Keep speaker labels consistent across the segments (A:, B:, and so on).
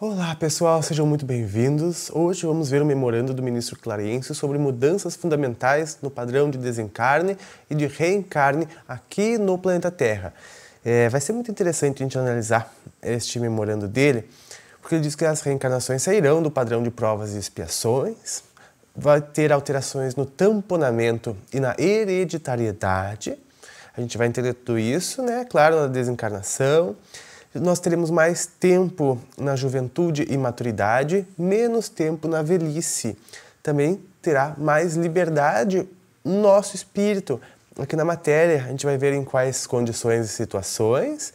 A: Olá pessoal, sejam muito bem-vindos. Hoje vamos ver o memorando do ministro Clarencio sobre mudanças fundamentais no padrão de desencarne e de reencarne aqui no planeta Terra. É, vai ser muito interessante a gente analisar este memorando dele, porque ele diz que as reencarnações sairão do padrão de provas e expiações, vai ter alterações no tamponamento e na hereditariedade. A gente vai entender tudo isso, né? Claro, na desencarnação nós teremos mais tempo na juventude e maturidade, menos tempo na velhice. Também terá mais liberdade nosso espírito. Aqui na matéria, a gente vai ver em quais condições e situações.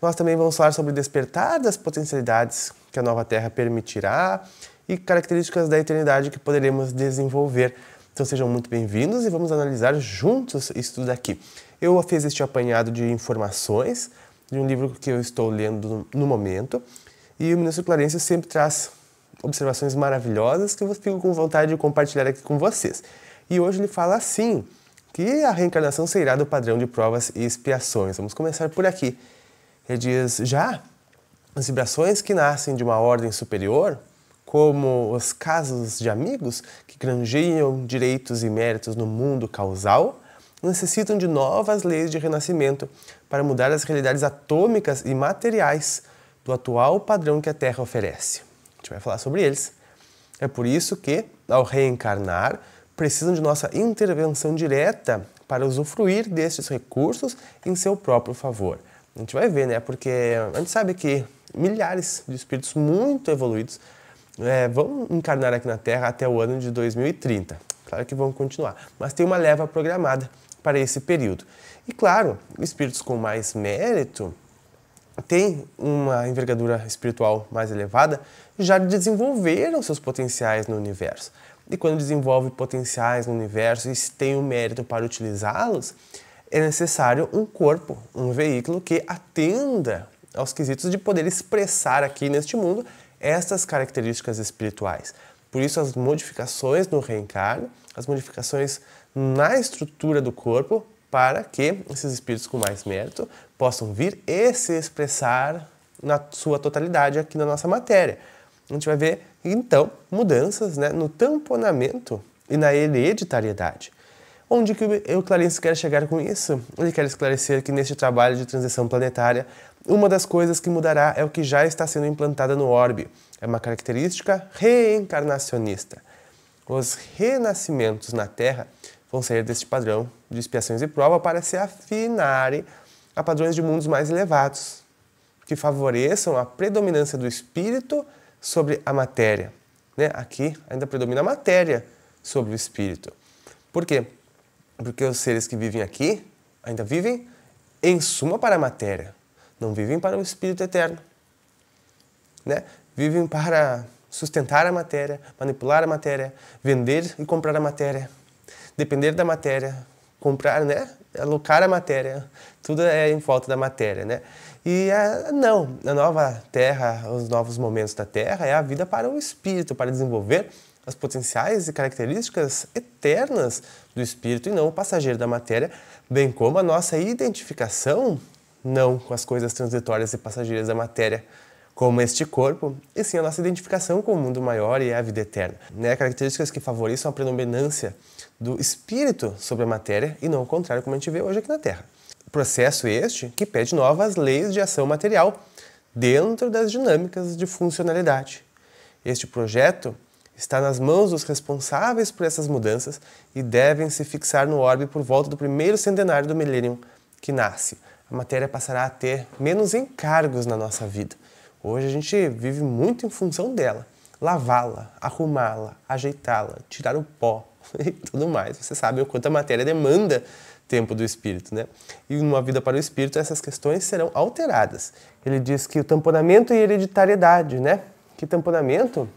A: Nós também vamos falar sobre o despertar das potencialidades que a nova terra permitirá e características da eternidade que poderemos desenvolver. Então sejam muito bem-vindos e vamos analisar juntos isso tudo aqui. Eu fiz este apanhado de informações de um livro que eu estou lendo no momento. E o ministro Clarence sempre traz observações maravilhosas que eu fico com vontade de compartilhar aqui com vocês. E hoje ele fala assim, que a reencarnação será do padrão de provas e expiações. Vamos começar por aqui. Ele diz, já as vibrações que nascem de uma ordem superior, como os casos de amigos que granjeiam direitos e méritos no mundo causal, necessitam de novas leis de renascimento para mudar as realidades atômicas e materiais do atual padrão que a Terra oferece. A gente vai falar sobre eles. É por isso que, ao reencarnar, precisam de nossa intervenção direta para usufruir destes recursos em seu próprio favor. A gente vai ver, né? Porque a gente sabe que milhares de espíritos muito evoluídos é, vão encarnar aqui na Terra até o ano de 2030. Claro que vão continuar, mas tem uma leva programada para esse período. E claro, espíritos com mais mérito têm uma envergadura espiritual mais elevada já desenvolveram seus potenciais no universo. E quando desenvolve potenciais no universo e se tem o mérito para utilizá-los, é necessário um corpo, um veículo que atenda aos quesitos de poder expressar aqui neste mundo estas características espirituais. Por isso, as modificações no reencarno, as modificações na estrutura do corpo, para que esses espíritos com mais mérito possam vir e se expressar na sua totalidade aqui na nossa matéria. A gente vai ver, então, mudanças né, no tamponamento e na hereditariedade. Onde que o Clarice quer chegar com isso? Ele quer esclarecer que neste trabalho de transição planetária, uma das coisas que mudará é o que já está sendo implantada no orbe, é uma característica reencarnacionista. Os renascimentos na Terra vão sair deste padrão de expiações e prova para se afinarem a padrões de mundos mais elevados, que favoreçam a predominância do espírito sobre a matéria. Né? Aqui ainda predomina a matéria sobre o espírito. Por quê? Porque os seres que vivem aqui ainda vivem em suma para a matéria, não vivem para o espírito eterno. Né? vivem para sustentar a matéria, manipular a matéria, vender e comprar a matéria, depender da matéria, comprar, né? Alocar a matéria, tudo é em volta da matéria, né? E a, não, a nova terra, os novos momentos da terra é a vida para o espírito, para desenvolver as potenciais e características eternas do espírito e não o passageiro da matéria, bem como a nossa identificação não com as coisas transitórias e passageiras da matéria, como este corpo, e sim a nossa identificação com o mundo maior e a vida eterna. Né? Características que favoreçam a predominância do espírito sobre a matéria e não o contrário, como a gente vê hoje aqui na Terra. Processo este que pede novas leis de ação material dentro das dinâmicas de funcionalidade. Este projeto está nas mãos dos responsáveis por essas mudanças e devem se fixar no orbe por volta do primeiro centenário do milênio que nasce. A matéria passará a ter menos encargos na nossa vida. Hoje a gente vive muito em função dela. Lavá-la, arrumá-la, ajeitá-la, tirar o pó e tudo mais. Você sabe o quanto a matéria demanda tempo do espírito, né? E numa vida para o espírito essas questões serão alteradas. Ele diz que o tamponamento e hereditariedade, né? Que tamponamento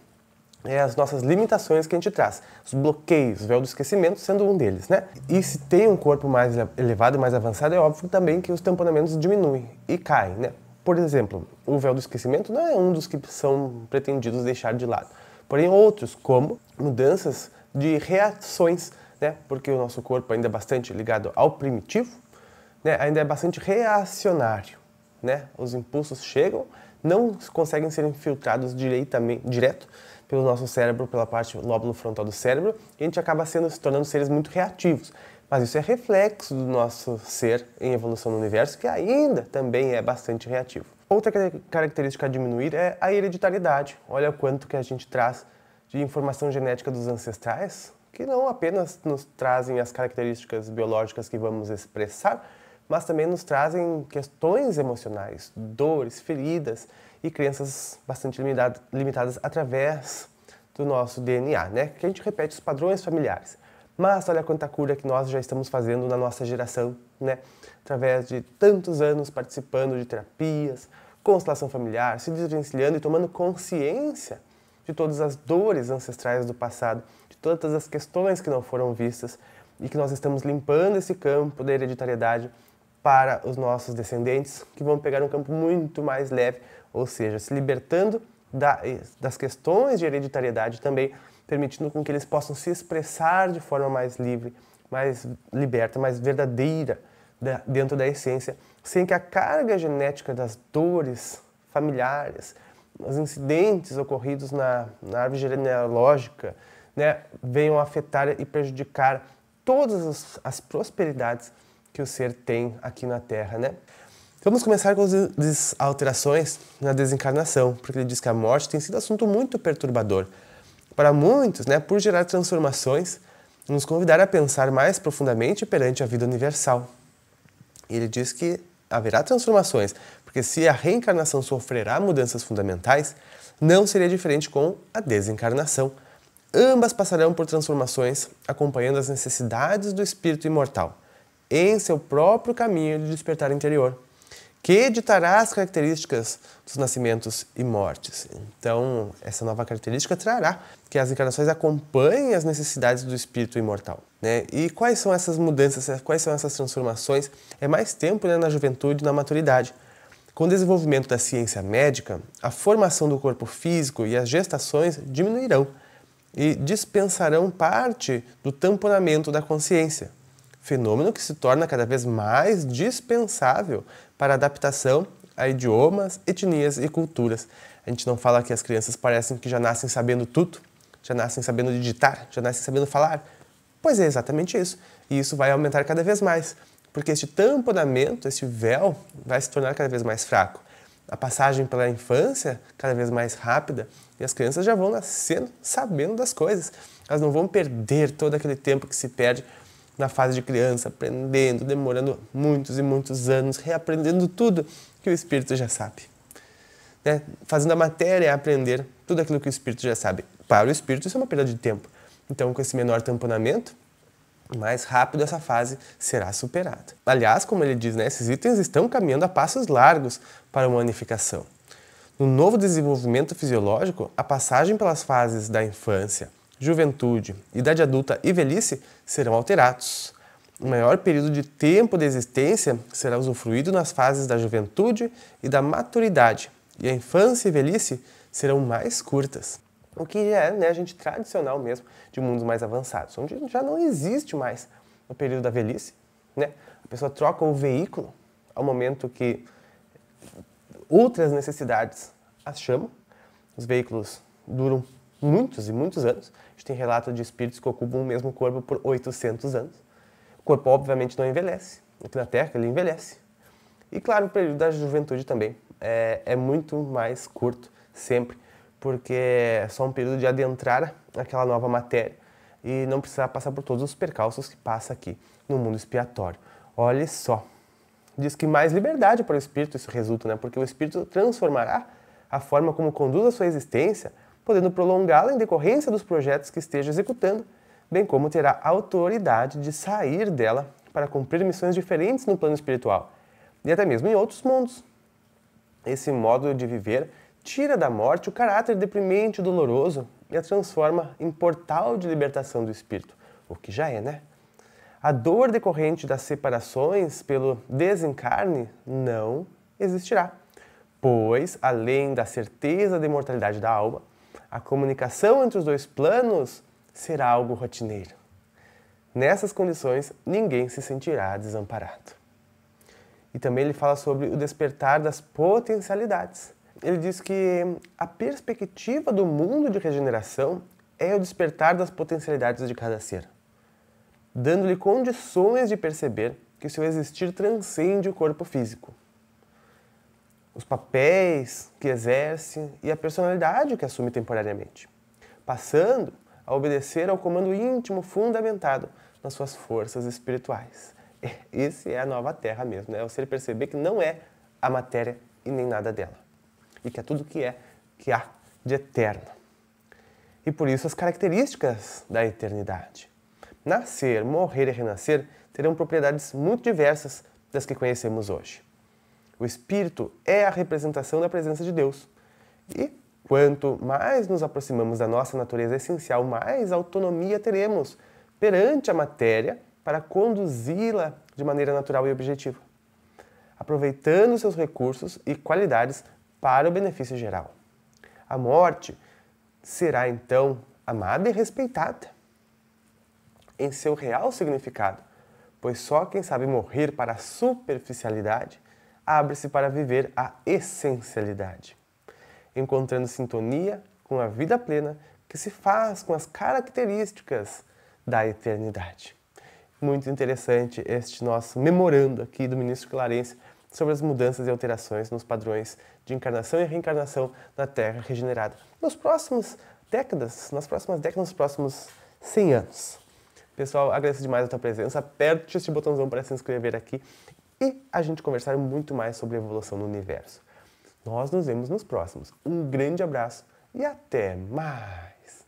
A: é as nossas limitações que a gente traz, os bloqueios, o véu do esquecimento sendo um deles, né? E se tem um corpo mais elevado, mais avançado, é óbvio também que os tamponamentos diminuem e caem, né? Por exemplo, o véu do esquecimento não é um dos que são pretendidos deixar de lado. Porém, outros, como mudanças de reações, né? porque o nosso corpo ainda é bastante ligado ao primitivo, né? ainda é bastante reacionário. Né? Os impulsos chegam, não conseguem ser infiltrados direitamente, direto pelo nosso cérebro, pela parte lóbulo frontal do cérebro, e a gente acaba sendo, se tornando seres muito reativos. Mas isso é reflexo do nosso ser em evolução no universo, que ainda também é bastante reativo. Outra característica a diminuir é a hereditariedade. Olha quanto que a gente traz de informação genética dos ancestrais, que não apenas nos trazem as características biológicas que vamos expressar, mas também nos trazem questões emocionais, dores, feridas e crenças bastante limitadas através do nosso DNA, né? Que a gente repete os padrões familiares. Mas olha quanta cura que nós já estamos fazendo na nossa geração, né? Através de tantos anos participando de terapias, constelação familiar, se desvencilhando e tomando consciência de todas as dores ancestrais do passado, de todas as questões que não foram vistas e que nós estamos limpando esse campo da hereditariedade para os nossos descendentes, que vão pegar um campo muito mais leve, ou seja, se libertando das questões de hereditariedade também permitindo com que eles possam se expressar de forma mais livre, mais liberta, mais verdadeira dentro da essência, sem que a carga genética das dores familiares, os incidentes ocorridos na, na árvore genealógica, né, venham afetar e prejudicar todas as, as, prosperidades que o ser tem aqui na Terra, né? Vamos começar com as alterações na desencarnação, porque ele diz que a morte tem sido assunto muito perturbador para muitos, né, por gerar transformações, nos convidar a pensar mais profundamente perante a vida universal. E ele diz que haverá transformações, porque se a reencarnação sofrerá mudanças fundamentais, não seria diferente com a desencarnação. Ambas passarão por transformações acompanhando as necessidades do espírito imortal, em seu próprio caminho de despertar interior que editará as características dos nascimentos e mortes. Então, essa nova característica trará que as encarnações acompanhem as necessidades do espírito imortal. Né? E quais são essas mudanças, quais são essas transformações? É mais tempo né, na juventude e na maturidade. Com o desenvolvimento da ciência médica, a formação do corpo físico e as gestações diminuirão e dispensarão parte do tamponamento da consciência, fenômeno que se torna cada vez mais dispensável para adaptação a idiomas, etnias e culturas. A gente não fala que as crianças parecem que já nascem sabendo tudo, já nascem sabendo digitar, já nascem sabendo falar. Pois é exatamente isso. E isso vai aumentar cada vez mais, porque este tamponamento, este véu, vai se tornar cada vez mais fraco. A passagem pela infância cada vez mais rápida e as crianças já vão nascendo sabendo das coisas. Elas não vão perder todo aquele tempo que se perde na fase de criança, aprendendo, demorando muitos e muitos anos, reaprendendo tudo que o espírito já sabe. Né? Fazendo a matéria é aprender tudo aquilo que o espírito já sabe. Para o espírito, isso é uma perda de tempo. Então, com esse menor tamponamento, mais rápido essa fase será superada. Aliás, como ele diz, né, esses itens estão caminhando a passos largos para uma unificação. No novo desenvolvimento fisiológico, a passagem pelas fases da infância, juventude, idade adulta e velhice serão alterados. O maior período de tempo de existência será usufruído nas fases da juventude e da maturidade, e a infância e velhice serão mais curtas. O que é, né, a gente tradicional mesmo de mundos mais avançados, onde já não existe mais o período da velhice, né? A pessoa troca o veículo ao momento que outras necessidades as chamam. Os veículos duram muitos e muitos anos gente tem relato de espíritos que ocupam o mesmo corpo por 800 anos. O corpo, obviamente, não envelhece. Aqui na Terra, ele envelhece. E, claro, o período da juventude também é, é muito mais curto, sempre, porque é só um período de adentrar aquela nova matéria e não precisar passar por todos os percalços que passa aqui no mundo expiatório. Olhe só. Diz que mais liberdade para o espírito isso resulta, né? Porque o espírito transformará a forma como conduz a sua existência podendo prolongá-la em decorrência dos projetos que esteja executando, bem como terá autoridade de sair dela para cumprir missões diferentes no plano espiritual e até mesmo em outros mundos. Esse modo de viver tira da morte o caráter deprimente e doloroso e a transforma em portal de libertação do espírito, o que já é, né? A dor decorrente das separações pelo desencarne não existirá, pois, além da certeza da imortalidade da alma, a comunicação entre os dois planos será algo rotineiro. Nessas condições, ninguém se sentirá desamparado. E também ele fala sobre o despertar das potencialidades. Ele diz que a perspectiva do mundo de regeneração é o despertar das potencialidades de cada ser, dando-lhe condições de perceber que seu existir transcende o corpo físico os papéis que exerce e a personalidade que assume temporariamente, passando a obedecer ao comando íntimo fundamentado nas suas forças espirituais. Esse é a nova terra mesmo, né? É o ser perceber que não é a matéria e nem nada dela, e que é tudo que é, que há de eterno. E por isso as características da eternidade. Nascer, morrer e renascer terão propriedades muito diversas das que conhecemos hoje. O Espírito é a representação da presença de Deus. E quanto mais nos aproximamos da nossa natureza essencial, mais autonomia teremos perante a matéria para conduzi-la de maneira natural e objetiva, aproveitando seus recursos e qualidades para o benefício geral. A morte será então amada e respeitada em seu real significado, pois só quem sabe morrer para a superficialidade abre-se para viver a essencialidade, encontrando sintonia com a vida plena que se faz com as características da eternidade. Muito interessante este nosso memorando aqui do ministro Clarence sobre as mudanças e alterações nos padrões de encarnação e reencarnação na Terra regenerada nos próximos décadas, nas próximas décadas, nos próximos 100 anos. Pessoal, agradeço demais a tua presença. Aperte este botãozão para se inscrever aqui e a gente conversar muito mais sobre a evolução do universo. Nós nos vemos nos próximos. Um grande abraço e até mais!